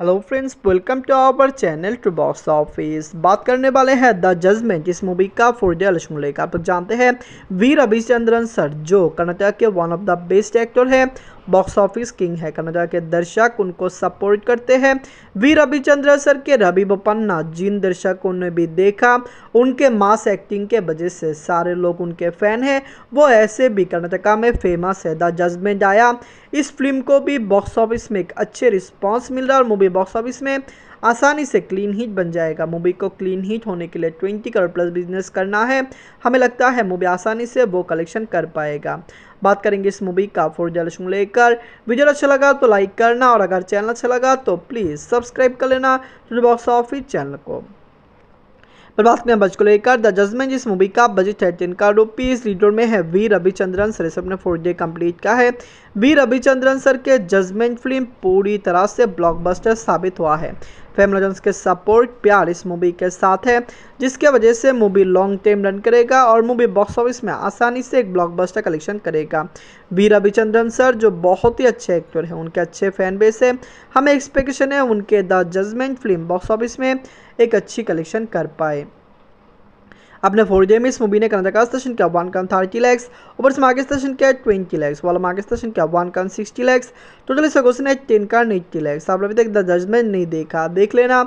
hello friends welcome to our channel to box office बात करने वाले हैं द जजमेंट इस मूवी का फोर्डिया लक्ष्मण लेकर आप जानते हैं वी रविचंद्रन सर जो कर्नाटक के one of the best actor हैं बॉक्स ऑफिस किंग है कनाडा के दर्शक उनको सपोर्ट करते हैं वी रविचंद्र सर के रवि बोपन्ना जिन दर्शकों ने भी देखा उनके मास एक्टिंग के वजह से सारे लोग उनके फ़ैन हैं वो ऐसे भी कर्नाटका में फेमस है द जजमेंट आया इस फिल्म को भी बॉक्स ऑफिस में एक अच्छे रिस्पॉन्स मिल रहा है और मूवी बॉक्स ऑफिस में आसानी से क्लीन हीट बन जाएगा मूवी को क्लीन हीट होने के लिए ट्वेंटी करोड़ प्लस बिजनेस करना है हमें लगता है मूवी आसानी से वो कलेक्शन कर पाएगा बात करेंगे इस मूवी का फोर लक्ष्म लेकर वीडियो अच्छा लगा तो लाइक करना और अगर चैनल अच्छा लगा तो प्लीज़ सब्सक्राइब कर लेना बॉक्स ऑफिस चैनल को पर बात करें बजट को लेकर द जजमेंट जिस मूवी का बजट है तीन करोड़ रुपीज लीडर में है वी रविचंद्रन सर सब ने फोर डे कम्प्लीट का है वी रविचंद्रन सर के जजमेंट फिल्म पूरी तरह से ब्लॉकबस्टर साबित हुआ है फैमिला जोन्स के सपोर्ट प्यार इस मूवी के साथ है जिसके वजह से मूवी लॉन्ग टाइम रन करेगा और मूवी बॉक्स ऑफिस में आसानी से एक ब्लॉकबस्टर कलेक्शन करेगा वी रविचंद्रन सर जो बहुत ही अच्छे एक्टर हैं उनके अच्छे फैन बेस है हमें एक्सपेक्टेशन है उनके the judgement film box office में एक अच्छी कलेक्शन कर पाए अपने फोर जे में इस मूवी ने कनाडा स्टेशन के वन कन थर्टी लैक्स ऊपर से मार्केट स्टेशन के ट्वेंटी लैक्स वाला मार्केट स्टेशन के वन कन सिक्सटी लैक्स टोटल इसका क्वेश्चन है टेन का एट्टी लैक्स आप लोग अभी तक द जजमेंट नहीं देखा देख लेना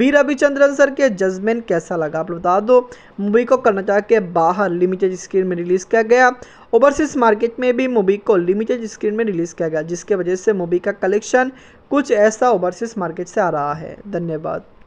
वीर रविचंद्रन सर के जजमेंट कैसा लगा आप बता दो मूवी को कर्नाटक के बाहर लिमिटेड स्क्रीन में रिलीज़ किया गया ओवरसीज मार्केट में भी मूवी को लिमिटेड स्क्रीन में रिलीज़ किया गया जिसके वजह से मूवी का कलेक्शन कुछ ऐसा ओवरसीज मार्केट से आ रहा है धन्यवाद